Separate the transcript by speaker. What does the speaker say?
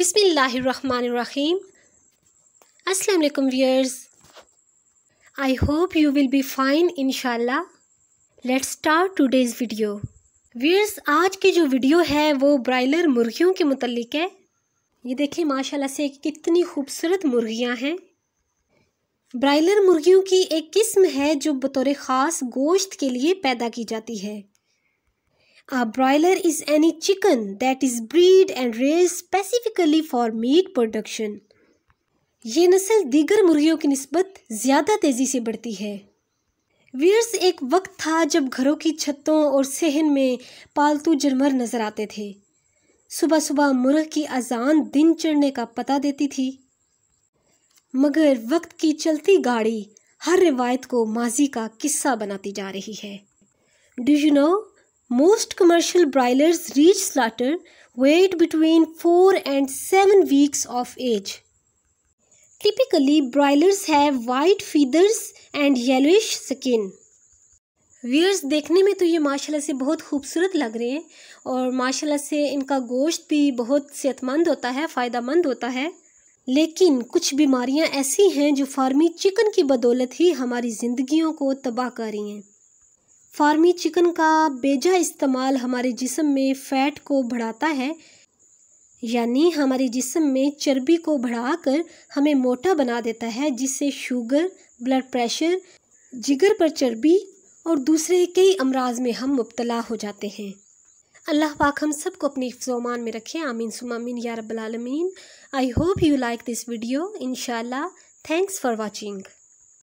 Speaker 1: बिस्मिल्लाहिर्रहमानिर्रहीम अस्सलाम वालेकुम viewers I hope you will be fine इनशाला let's start today's video viewers आज की जो वीडियो है वो ब्रायलर मुर्गियों के मुतलिक है ये देखिए माशाल्लाह से कितनी खूबसूरत मुर्गियां हैं ब्रायलर मुर्गियों की एक किस्म है जो बतौर ख़ास गोश्त के लिए पैदा की जाती है A broiler is any chicken that is bred and raised specifically for meat production. ये नस्ल दीगर मुर्गियों की नस्बत ज़्यादा तेज़ी से बढ़ती है वीर्स एक वक्त था जब घरों की छतों और सहन में पालतू जानवर नज़र आते थे सुबह सुबह मुर्ग की अजान दिन चढ़ने का पता देती थी मगर वक्त की चलती गाड़ी हर रिवायत को माजी का किस्सा बनाती जा रही है do you know Most commercial broilers reach slaughter weight between 4 and 7 weeks of age. Typically, broilers have white feathers and yellowish skin. Viewers देखने में तो ये माशाल्लाह से बहुत खूबसूरत लग रहे हैं और माशाल्लाह से इनका गोश्त भी बहुत सेहतमंद होता है फ़ायदा मंद होता है लेकिन कुछ बीमारियां ऐसी हैं जो फार्मी चिकन की बदौलत ही हमारी ज़िंदगियों को तबाह कर रही हैं फार्मी चिकन का बेजा इस्तेमाल हमारे जिसम में फैट को बढ़ाता है यानी हमारे जिसम में चर्बी को बढ़ाकर हमें मोटा बना देता है जिससे शुगर ब्लड प्रेशर जिगर पर चर्बी और दूसरे कई अमराज में हम मुबतला हो जाते हैं अल्लाह पाक हम सबको अपने हिफ्जोमान में रखें आमीन सुमामीन या रब्बालमीन I hope you like this video in thanks for watching